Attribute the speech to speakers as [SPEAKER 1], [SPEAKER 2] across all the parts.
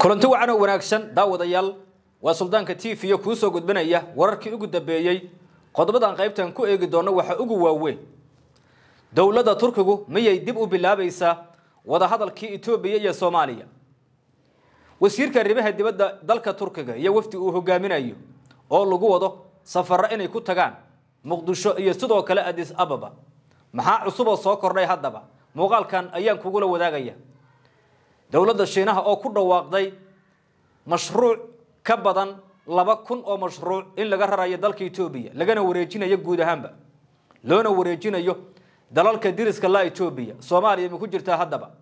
[SPEAKER 1] kulanti wacan oo wanaagsan daawadayaal waa suldaanka t v o kuu soo gudbanaya wararkii ugu dambeeyey qodobadan qaybtan ku eegi doonno waxa ugu waaweyn dowladda turkigu miyay dib u bilaabaysaa wadahadalkii etoobiya iyo soomaaliya wasiirka arrimaha dibadda dalka turkiga iyo wafdi uu hogaaminayo oo lagu wado safaro inay ku tagaan muqdisho iyo sidoo kale adis ababa maxaa cusuboo soo kordhay haddaba muuqaalkan ayaan kugula wadaagaya dowladda shiinaha oo ku dhawaaqday mashruuc ka badan laba kun oo mashruuc in laga rarayo dalka etoobiya lagana wareejinayo guud ahaanba loona wareejinayo dalalka diriska laa etoobiya soomaaliya ma ku jirtaa haddaba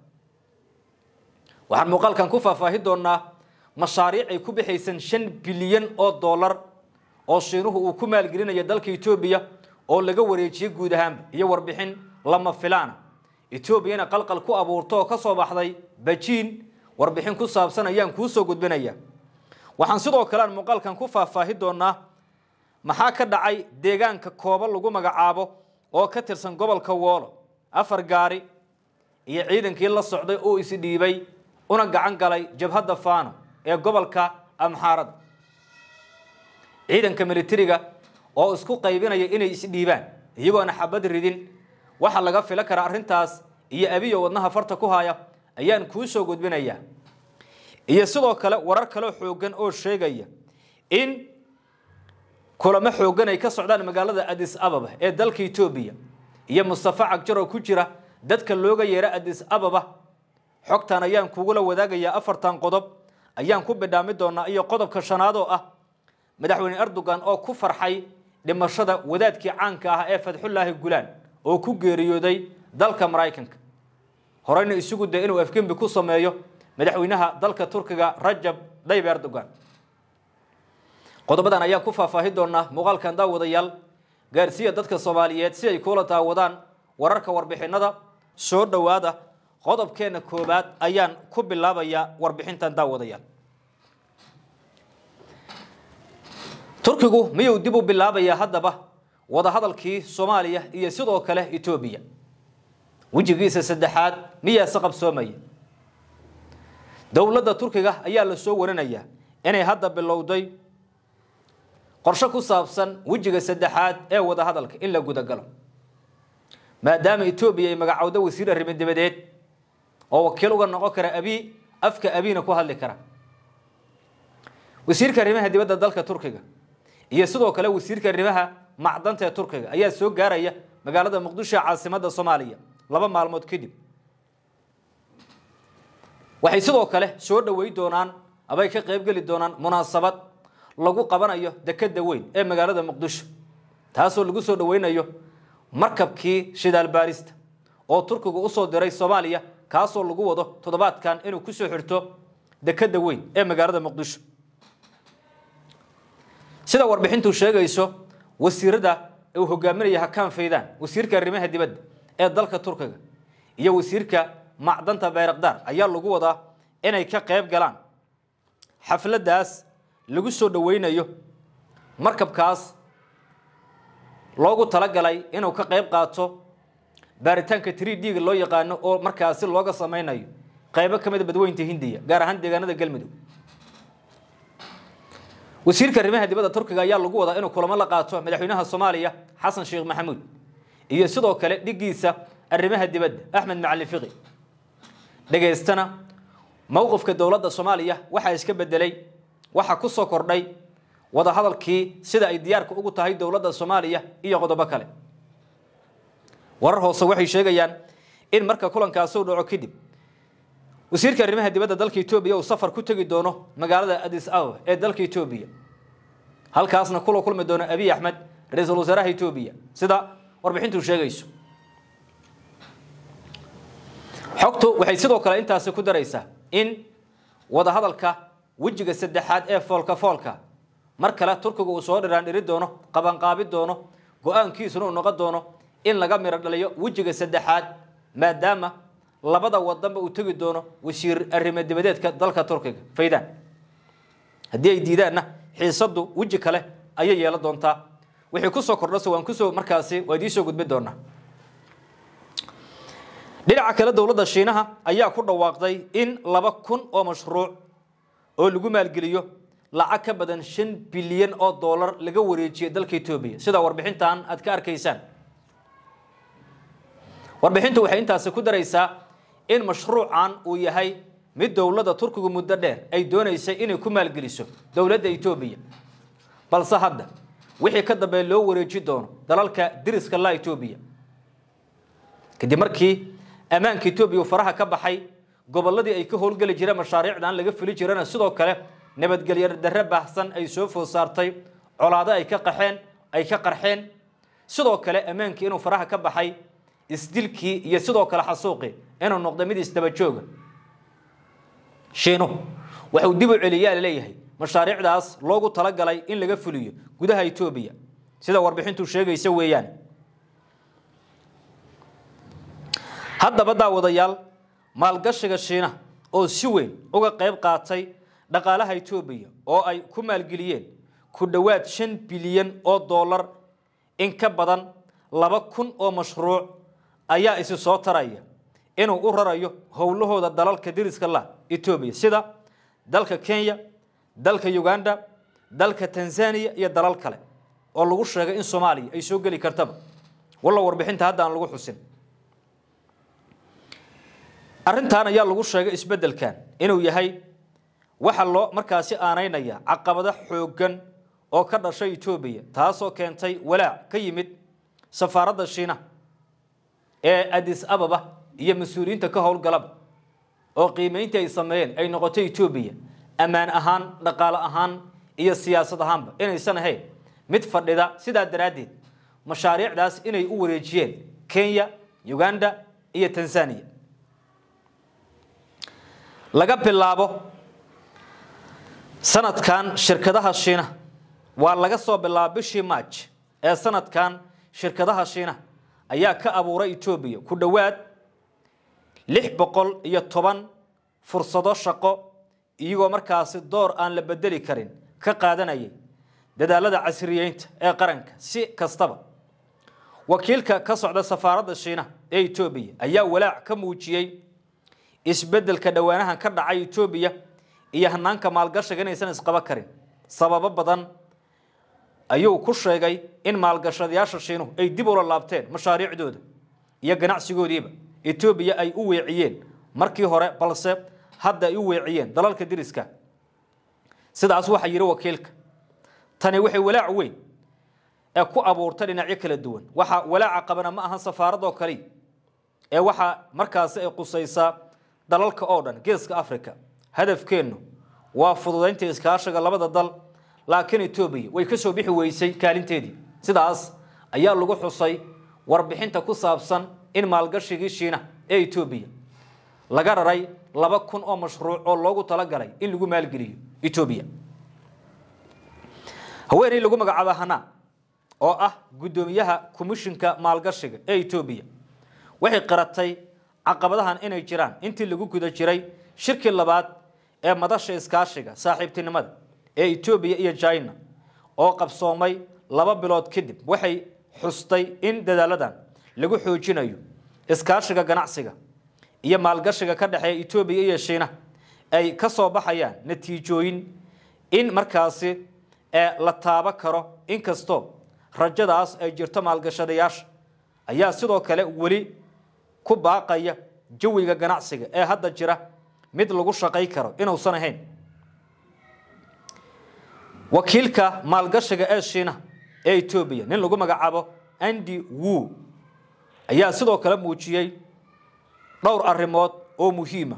[SPEAKER 1] waxaan muuqaalkan ku faahfaahi doonaa mashaariic ay ku bixaysan shan bilyan oo dollar oo shiinuhu uu ku maalgelinayo dalka etoobiya oo laga wareejiyo guud ahaanba iyo warbixin lama filaana etoobiyana qalqal ku abuurto oo ka soo baxday bajiin warbixin ku saabsan ayaan kuu soo gudbinaya waxaan sidoo kalean muuqaalkan ku faahfaahi doonaa maxaa ka dhacay deegaanka koobo lagu magacaabo oo ka tirsan gobolka woolo afar gaari iyo ciidankii la socday oo isdhiibay una gacan galay jabhadda faano ee gobolka amxaarada ciidanka milatariga oo isku qaybinaya inay is-dhiibaan iyagoona xabad ridin waxaa laga fila karaa arrintaas iyo abiyo wadnaha farta ku haaya ayaan kuu soo gudbinayaa iyo sidoo kale warar kale xooggan oo sheegaya in kulamo xooggan ay ka socdaan magaalada adis ababa ee dalka etoobiya iyo mustafa cagjar oo ku jira dadka looga yeera adis ababa xogtan ayaan kugula wadaagayaa afartan qodob ayaan ku bidhaami doonaa iyo qodobka shanaad oo ah madaxweyne erdogan oo ku farxay dhimashada wadaadkii caanka ah ee fadxulaahi gulaan oo ku geeriyooday dalka maraykanka horeyna isugu dee inuu afgembi ku sameeyo madaxweynaha dalka turkiga rajab dayb erdogan qodobadan ayaan ku faahfaahin doonaa muuqaalkan daawadayaal gaarsiiya dadka soomaaliyeed si ay kuula daawadaan wararka warbixinnada soo dhowaada qodobkeenna koowaad ayaan ku bilaabayaa warbixintan daawadayaal turkigu miyuu dib u bilaabayaa haddaba wadahadalkii soomaaliya iyo sidoo kale etoobiya wejigiisa saddexaad niyaase qabsoomaya dowladda turkiga ayaa la soo warinayaa inay hadda bilowday qorshe ku saabsan wejiga saddexaad ee wadahadalka in la gudagalo maadaama etoobiya ay magacowdo wasiir arrimin dibadeed oo wakiil uga noqon kara abii afka abiina ku hadli kara wasiirka arrimaha dibadda dalka turkiga iyo sidoo kale wasiirka arrimaha macdanta ee turkiga ayaa soo gaaraya magaalada muqdisho ee caasimada soomaaliya laba maalmood kadib waxay sidoo kale soo dhowey doonaan abay ka qaybgeli doonaan munaasabad lagu qabanayo dekeda weyn ee magaalada muqdisho taasoo lagu soo dhoweynayo markabkii shidaalbaarista oo turkigu usoo diray soomaaliya kaasoo lagu wado toddobaadkan inuu kusoo xirto dekeda weyn ee magaalada muqdisho sida warbixintu sheegayso wasiirada uu hogaaminaya hakaan faydan wasiirka arrimaha dibadda ee dalka turkiga iyo wasiirka macdanta bayrakdaar ayaa lagu wadaa inay ka qayb galaan xafladdaas lagu soo dhoweynayo markabkaas loogu talagalay inuu ka qayb qaato baaritaanka tridga loo yaqaano oo markaasi looga samaynayo qaybo ka mida ah badweynta hindiya gaar ahaan deegaanada galmudug wasiirka arrimaha dibadda turkiga ayaa lagu wadaa inuu kulamo la qaato madaxweynaha soomaaliya xasan sheekh maxamuud iyo sidoo kale dhiggiisa arrimaha dibadda axmed macalin fiqi dhegaystana mowqifka dowladda soomaaliya waxaa iska bedelay waxaa ku soo kordhay wadahadalkii sida ay diyaarka ugu tahay dowladda soomaaliya iyo qodobo kale warar hoose waxay sheegayaan in marka kulankaasi dhaco kadib wasiirka arrimaha dibadda dalka etoobiya uu safar ku tegi doono magaalada adis awa ee dalka etoobiya halkaasna kula kulmi doono abiy axmed ra-iisul wasaaraha etoobiya sida warbixintu sheegayso xogtu waxay sidoo kale intaasi ku daraysaa in wadahadalka wejiga saddexaad ee foolka foolka mar kale turkiga uu soo dhiraan dhiri doono qabanqaabi doono go-aankiisuna uu noqon doono in laga miro dhaliyo wejiga saddexaad maadaama labada wadanba uu tegi doono wasiir arrimo dibadeedka dalka turkiga faydaan haddii ay diidaanna xiisadu weji kale ayay yeelan doontaa wixii kusoo kordhasa waan kusoo markaasi waa idiin soo gudbin doonaa dhinaca kale dowladda shiinaha ayaa ku dhawaaqday in laba kun oo mashruuc oo lagu maalgeliyo lacag ka badan shan bilyan oo dollar laga wareejiyay dalka etoobiya sidaa warbixintan aad ka arkaysaan warbixintu waxay intaasi ku daraysaa in mashruucan uu yahay mid dowladda turkigu muddo dheer ay doonaysay inay ku maalgeliso dowladda etoobiya balse hadda wixii ka dambeey loo wareeji doono dalalka diriska laa etoobiya kadib markii ammaanka etoobiya uu faraha ka baxay gobolladii ay ka howlgeli jireen mashaariicdan laga fuli jirana sidoo kale nabadgelyo darre baahsan ay soo foosaartay colaado ay ka qaxeen ay ka qarxeen sidoo kale ammaankii inuu faraha ka baxay isdilkii iyo sidoo kale xasuuqii inuu noqday mid isdabajooga shiinuhu waxuu dib u celiyaa laleeyahay mashaariicdaas loogu talagalay in laga fuliyo gudaha etoobiya sida warbixintu sheegaysa weeyaan haddaba daawadayaal maalgashiga shiina oo si weyn uga qayb qaatay dhaqaalaha etoobiya oo ay ku maalgeliyeen ku dhowaad shan bilyan oo dollar in ka badan laba kun oo mashruuc ayaa isi soo taraya inuu u rarayo howlahooda dalalka deriska lah etoobiya sida dalka kenya dalka uganda dalka tanzania iyo dalal kale oo lagu sheegay in soomaaliya ay soo geli kartaba walla warbixinta hadda aan lagu xusin arrintan ayaa lagu sheegay isbeddelkan inuu yahay waxa loo markaasi aanaynaya caqabado xooggan oo ka dhashay etoobiya taasoo keentay walaac ka yimid safaaradda shiinaha ee adis ababa iyo mas-uuliyiinta ka howlgalaba oo qiimayntii ay sameeyeen ay noqoto etoobiya ammaan ahaan dhaqaale ahaan iyo siyaasad ahaanba inaysan ahayn mid fadhida sidaa daraaddeed mashaariicdaas inay u wareejiyeen kenya uganda iyo tanzaniya laga bilaabo sanadkan shirkadaha shiinaha waa laga soo bilaabo bishii maaj ee sanadkan shirkadaha shiinaha ayaa ka abuuray etoobiya ku dhowaad lix boqol iyo toban fursado shaqo iyagoo markaasi door aan la bedeli karin ka qaadanayay dadaalada casriyeynta ee qaranka si kastaba wakiilka ka socda safaaradda shiina ee etoobiya ayaa walaac ka muujiyey isbeddelka dhowaanahan ka dhacay etoobiya iyo hanaanka maalgashiga inaysan isqaba karin sababo badan ayuu ku sheegay in maalgashadayaasha shiinuhu ay dib ula laabteen mashaariicdooda iyo ganacsigoodiiba etoobiya ay u weeciyeen markii hore balse hadda ay u weeciyeen dalalka diriska sidaas waxaa yidhi wakiilka tani waxay walaac weyn ee ku abuurta dhinacyo kala duwan waxa walaaca qabana ma ahan safaaradoo kaliya ee waxaa markaasi ay qusaysaa dalalka oo dhan geeska africa hadafkeennu waa fududaynta iskaashiga labada dal laakiin etoobiya way kasoo bixi weysay kaalinteedii sidaas ayaa lagu xusay warbixinta ku saabsan in maalgashigii shiina ee etoobiya laga raray laba kun oo mashruuc oo loogu talagalay in lagu maalgeliyo etoobiya haweeney lagu magacaabo hanaa oo ah guddoomiyaha komishinka maalgashiga ee etoobiya waxay qaratay caqabadahan inay jiraan intii lagu guda jiray shirkii labaad ee madasha iskaashiga saaxiibtinimada ee etoobiya iyo jina oo qabsoomay laba bilood kadib waxay xustay in dadaaladan lagu xoojinayo iskaashiga ganacsiga iyo maalgashiga ka dhexeeya etoobiya iyo shiina ay ka soo baxayaan natiijooyin in markaasi ee la taabo karo inkastoo rajadaas ay jirto maalgashadayaasha ayaa sidoo kale weli ku baaqaya jawiga ganacsiga ee hadda jira mid lagu shaqay karo inuusan ahayn wakiilka maalgashiga ee shiina ee etoobiya nin lagu magacaabo andi woo ayaa sidoo kale muujiyey dhowr arrimood oo muhiima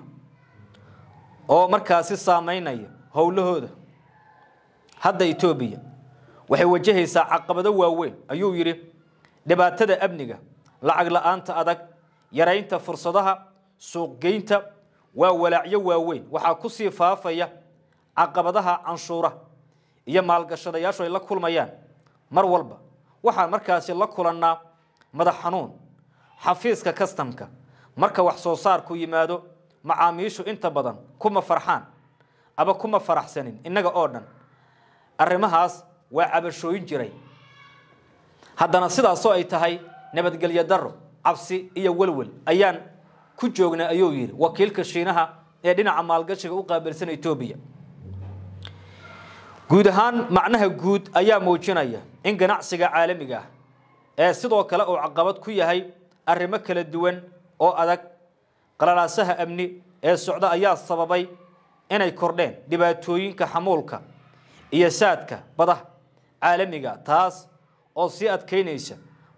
[SPEAKER 1] oo markaasi saameynaya howlahooda hadda etoobiya waxay wajahaysaa caqabado waaweyn ayuu yidhi dhibaatada amniga lacag la-aanta adag yaraynta fursadaha suuqgeynta waa walaacyo waaweyn waxaa ku sii faafaya caqabadaha canshuura iyo maalgashadayaashu ay la kulmayaan mar walba waxaan markaasi la kulannaa madax xanuun xafiiska kastamka marka wax soo saarku yimaado macaamiishu inta badan kuma farxaan aba kuma faraxsanin innaga oo dhan arrimahaas waa cabashooyin jiray haddana sidaasoo ay tahay nabadgelyo daro cabsi iyo welwel ayaan ku joognay ayuu yidhi wakiilka shiinaha ee dhinaca maalgashiga u qaabilsan etoobiya guud ahaan macnaha guud ayaa muujinaya in ganacsiga caalamiga ah ee sidoo kale uu caqabad ku yahay arrimo kala duwan oo adag qalalaasaha amni ee socda ayaa sababay inay kordheen dhibaatooyinka xamuulka iyo saadka badaha caalamiga taas oo sii adkaynaysa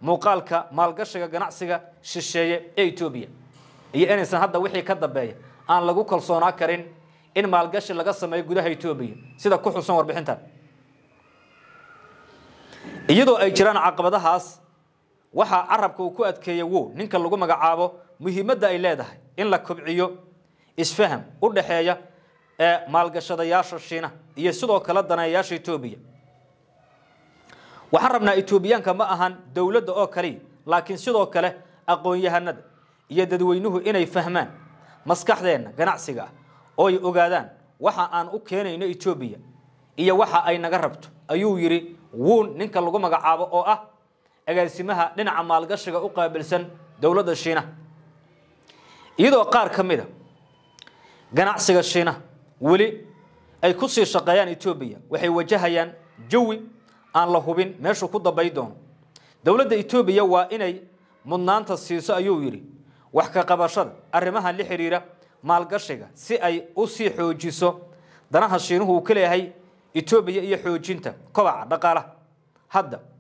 [SPEAKER 1] muuqaalka maalgashiga ganacsiga shisheeye ee etoobiya iyo inaysan hadda wixii ka dambeeya aan lagu kalsoonaa karin in maalgashi laga sameeyo gudaha etoobiya sida ku xusan warbixintan iyadoo ay jiraan caqabadahaas waxaa carabka uu ku adkeeyey wow ninka lagu magacaabo muhiimadda ay leedahay in la kobciyo isfaham u dhaxeeya ee maalgashadayaasha shiina iyo sidoo kale daneeyayaasha etoobiya waxaan rabnaa etoobiyaanka ma ahan dowladda oo kaliya laakiin sidoo kale aqoon-yahanada iyo dadweynuhu inay fahmaan maskaxdeenna ganacsiga ah ooy ogaadaan waxa aan u keenayno etoobiya iyo waxa ay naga rabto ayuu yidhi wuun ninka lagu magacaabo oo ah agaasimaha dhinaca maalgashiga u qaabilsan dowladda shiinaha iyadoo qaar ka mid a ganacsiga shiinaha weli ay ku sii shaqeeyaan etoobiya waxay wajahayaan jawi aan la hubin meeshuu ku dabay doono dowladda etoobiya waa inay mudnaanta siiso ayuu yidhi wax ka qabashada arrimaha la xiriira maalgashiga si ay u sii xoojiso danaha shiinuhu uu ka leeyahay etoobiya iyo xoojinta kobaca dhaqaalaha hadda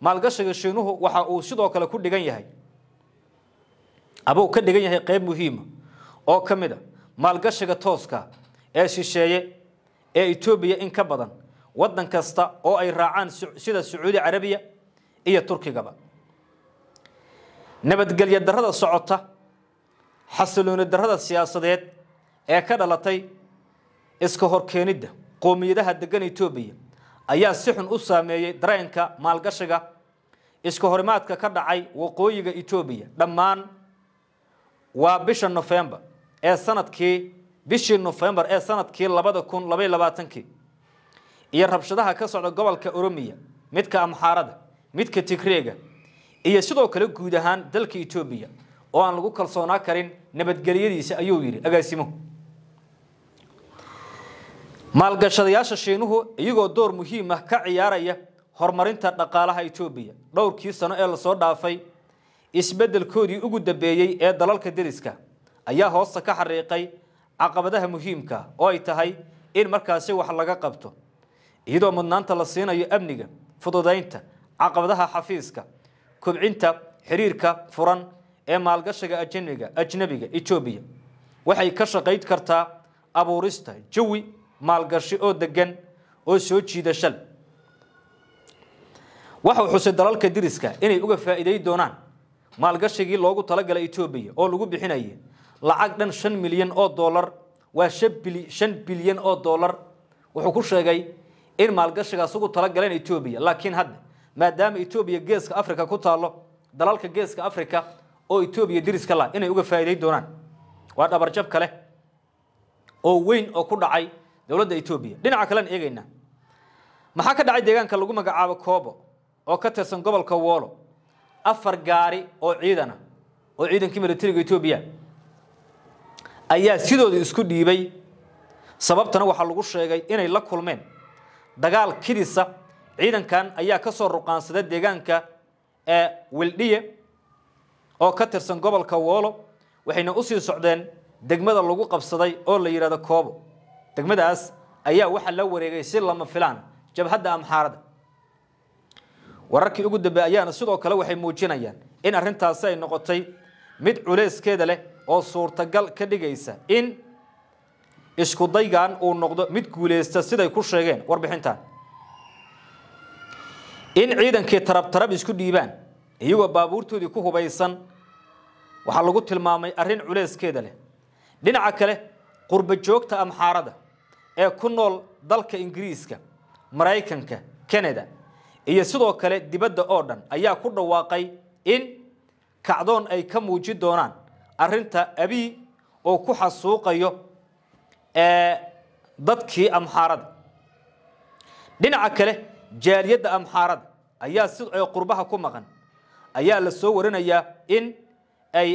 [SPEAKER 1] maalgashiga shiinuhu waxa uu sidoo kale ku dhigan yahay abuu ka dhigan yahay qeyb muhiima ah oo ka mid a ah maalgashiga tooska ee shisheeye ee etoobiya in ka badan waddan kasta oo ay raacaan sida sacuudi carabiya iyo turkigaba nabadgelya darada socota xasilooni darrada siyaasadeed ee ka dhalatay iska horkeenidda qoomiyadaha deggan etoobiya ayaa si xun u saameeyey dareenka maalgashiga iska horimaadka ka dhacay waqooyiga etoobiya dhammaan waa bisha nofembar ee sanadkii bishii nofembar ee sanadkii labada kun labay labaatankii iyo rabshadaha ka socda gobolka oromiya midka amxaarada midka tigreega iyo sidoo kale guud ahaan dalka etoobiya oo aan lagu kalsoonaa karin nabadgelyadiisa ayuu yidhi agaasimo maalgashadayaasha shiinuhu iyagoo door muhiim ah ka ciyaaraya horumarinta dhaqaalaha etoobiya dhowrkii sano ee lasoo dhaafay isbeddelkoodii ugu dambeeyey ee dalalka deriska ayaa hoosta ka xariiqay caqabadaha muhiimka oo ay tahay in markaasi wax laga qabto iyadoo mudnaanta la siinayo amniga fududaynta caqabadaha xafiiska kubcinta xiriirka furan ee maalgashiga ajnabiga etoobiya waxay ka shaqayn kartaa abuurista jawi maalgashi oo degan oo soo jiidashan waxuu xusay dalalka diriska inay uga faa'iiday doonaan maalgashigii loogu talagalay etoobiya oo lagu bixinaya lacag dhan shan milyan oo dollar waa shan bilyan oo dollar wuxuu ku sheegay in maalgashigaas ugu talagaleen etoobiya laakiin hadda maadaama etoobiya geeska africa ku taallo dalalka geeska africa oo etoobiya diriska la inay uga faa'iiday doonaan waa dhabarjab kale oo weyn oo ku dhacay dowladda etoobiya dhinaca kalean eegaynaa maxaa ka dhacay deegaanka lagu magacaabo koobo oo ka tirsan gobolka woolo afar gaari oo ciidana oo ciidankii milatariga etoobiya ayaa sidooda isku dhiibay sababtana waxaa lagu sheegay inay la kulmeen dagaal kidisa ciidankan ayaa ka soo ruqaansada deegaanka ee wildhiye oo ka tirsan gobolka woolo waxayna usii socdeen degmada lagu qabsaday oo la yidhahdo koobo degmadaas ayaa waxaa la wareegay si lama filaan jabhadda amxaarada wararkii ugu dambeey ayaana sidoo kale waxay muujinayaan in arrintaasi ay noqotay mid culeyskeeda leh oo suurtagal ka dhigaysa in iskudaygan uu noqdo mid guuleysta siday ku sheegeen warbixintan in ciidankii tarabtarab isku dhiibaan iyagoo baabuurtoodii ku hubaysan waxaa lagu tilmaamay arrin culeyskeeda leh dhinaca kale qurba joogta amxaarada ee ku nool dalka ingiriiska maraykanka canada iyo sidoo kale dibadda oo dhan ayaa ku dhawaaqay in kacdoon ay ka muuji doonaan arinta abii oo ku xasuuqayo dadkii amxaarada dhinaca kale jaaliyadda amxaarada ayaa si qurbaha ku maqan ayaa la soo warinayaa in ay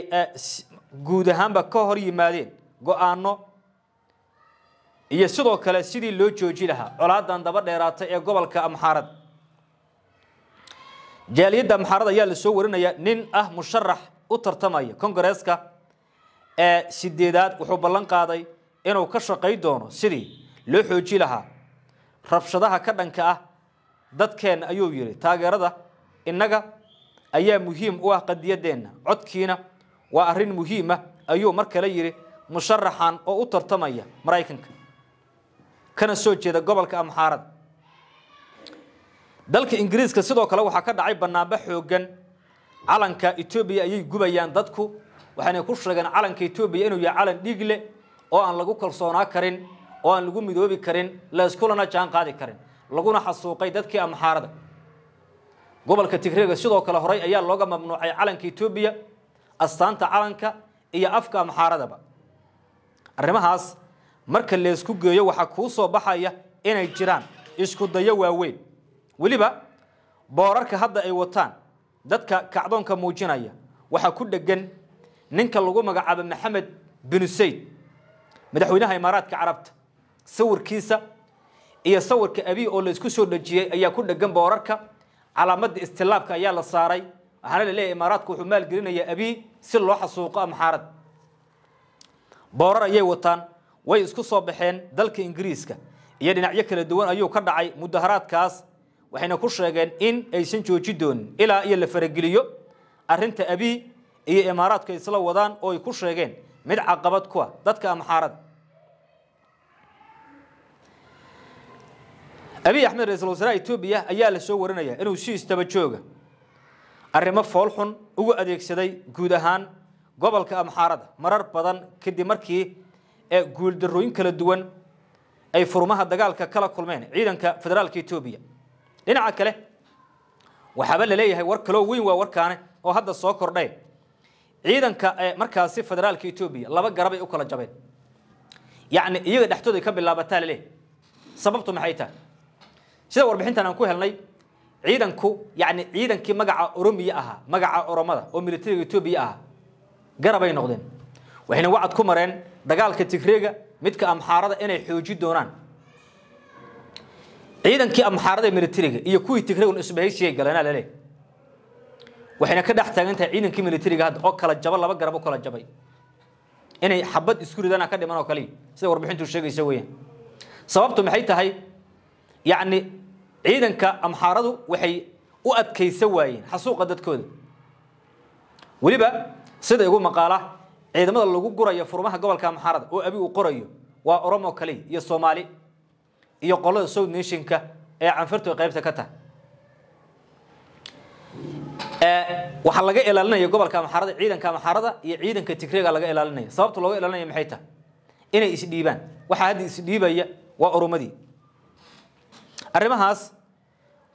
[SPEAKER 1] guud ahaanba ka hor yimaadeen go-aano iyo sidoo kale sidii loo jooji lahaa colaadan daba dheeraatay ee gobolka amxaarada jaaliyadda amxaarada ayaa la soo warinaya nin ah musharax u tartamaya kongareska ee sideedaad wuxuu ballan qaaday inuu ka shaqay doono sidii loo xooji lahaa rabshadaha ka dhanka ah dadkeenna ayuu yidhi taageerada innaga ayaa muhiim u ah qadiyadeenna codkiina waa arrin muhiima ah, ayuu mar kale yidhi musharaxan oo u tartamaya maraykanka kana soo jeeda gobolka amxaarada dalka ingiriiska sidoo kale waxaa ka dhacay bannaanbo xoogan calanka etoobiya ayay gubayaan dadku waxaanay ku sheegeen calanka etoobiya inuu yahay calan dhiig leh oo aan lagu kalsoonaa karin oo aan lagu midoobi karin layskulana jaan qaadi karin laguna xasuuqay dadkii amxaarada gobolka tigreega sidoo kale horay ayaa looga mamnuucay calanka etoobiya astaanta calanka iyo afka amxaaradaba arrimahaas marka leesku geeyo waxaa kuu soo baxaya inay jiraan iskudayo waaweyn weliba boorarka hadda ay wataan dadka kacdoonka muujinaya waxaa ku dhegan ninka lagu magacaabo maxamed binu sayd madaxweynaha imaaraadka carabta sawirkiisa iyo sawirka abi oo laysku soo dhejiyey ayaa ku dhegan boorarka calaamadda istilaabka ayaa la saaray waxaana laleeyahy imaaraadku wuxuu maalgelinayaa abi si loo xasuuqo amxaarad boorar ayay wataan way isku soo baxeen dalka ingiriiska iyo dhinacyo kala duwan ayuu ka dhacay mudaharaadkaas waxayna ku sheegeen in aysan jooji doonin ilaa iyo la farageliyo arrinta abii iyo imaaraadku ay isla wadaan oo ay ku sheegeen mid caqabad ku ah dadka amxaarada abiy axmed ra-iisul wasaaraha etoobiya ayaa la soo warinaya inuu si istaba jooga arrimo foolxun ugu adeegsaday guud ahaan gobolka amxaarada marar badan kadib markii ee guuldarooyin kala duwan ay furmaha dagaalka kala kulmeen ciidanka federaalka etoobiya dhinaca kale waxaaba laleeyahay war kaloo weyn waa warkaane oo hadda soo kordhay ciidanka markaasi federaalka etoobiya laba garabay u kala jabeen yacni iyaga dhexdooday ka bilaabataa laleeyahy sababtu maxay tahay sida warbixintan aan ku helnay ciidanku yacni ciidankii magaca oromiya ahaa magaca oromada oo militariga etoobiya ahaa garabay noqdeen waxayna wacad ku mareen dagaalka tigreega midka amxaarada inay xooji doonaan ciidankii amxaarada ee militariga iyo kuwii tigreegun isbahaysigay galeenaa laleey waxayna ka dhex taagan tahay ciidankii militariga hadda oo kala jaba laba garab u kala jabay inay xabad isku ridana ka dhiman oo kaliya sida warbixintu sheegaysa weeyaan sababtu maxay tahay yacni ciidanka amxaaradu waxay u adkaysan waayeen xasuuqa dadkooda weliba sida igu maqaala ciidamada lagu gurayo furmaha gobolka muxaarada oo abi uu qorayo waa oromo kaliya iyo soomaali iyo qolada south nationka ee canfurtu ay qaybta ka tahay waxaa laga ilaalinaya gobolka maxaarada ciidanka maxaarada iyo ciidanka tigreega laga ilaalinaya sababta looga ilaalinaya maxay tahay inay isdhiibaan waxaa hadda isdhiibaya waa oromadii arrimahaas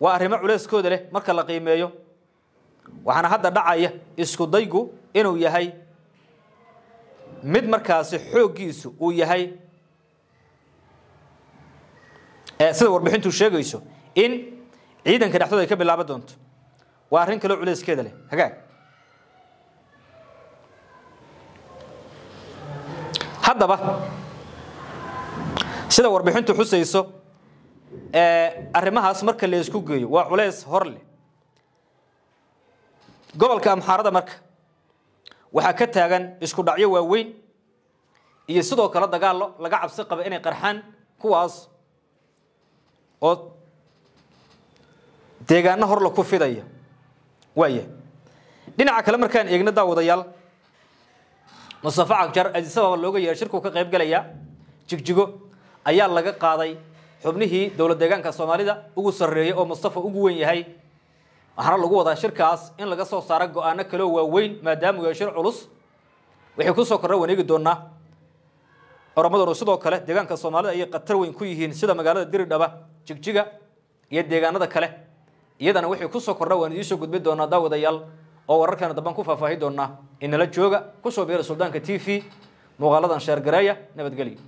[SPEAKER 1] waa arrimo culeyskooda leh marka la qiimeeyo waxaana hadda dhacaya iskudaygu inuu yahay mid markaasi xooggiisu uu yahay sida warbixintu sheegayso in ciidanka dhexdooda ay ka bilaaban doonto waa arrin kaloo culeyskeeda leh hagaag haddaba sida warbixintu xusayso arrimahaas marka la isku geeyo waa culeys hor leh gobolka amxaarada marka waxaa ka taagan isku dhacyo waaweyn iyo sidoo kale dagaallo laga cabsi qaba inay qarxaan kuwaas oo deegaano la ku fidaya waaye dhinaca kale markaan eegna daawadayaal mustafa cagjar adisababa looga yeeha shirkuu ka qayb galaya jigjigo ayaa laga qaaday xubnihii dowlad deegaanka soomaalida ugu sarreeya oo mustafa ugu weyn yahay waxaana lagu wadaa shirkaas in laga soo saaro go-aano kaloo waaweyn maadaama yahay shir culus waxay kusoo korna waneegi doonaa oramadanu sidoo kale deegaanka soomaalida ayay khatar weyn ku yihiin sida magaalada diridhaba jigjiga iyo deegaanada kale iyadana waxay kusoo korna waan idiin soo gudbin doonaa daawadayaal oo wararkana dambaan ku faahfaahi doonaa inala jooga kusoo biira suldaanka t v muuqaaladan sheergareeya nabadgelyo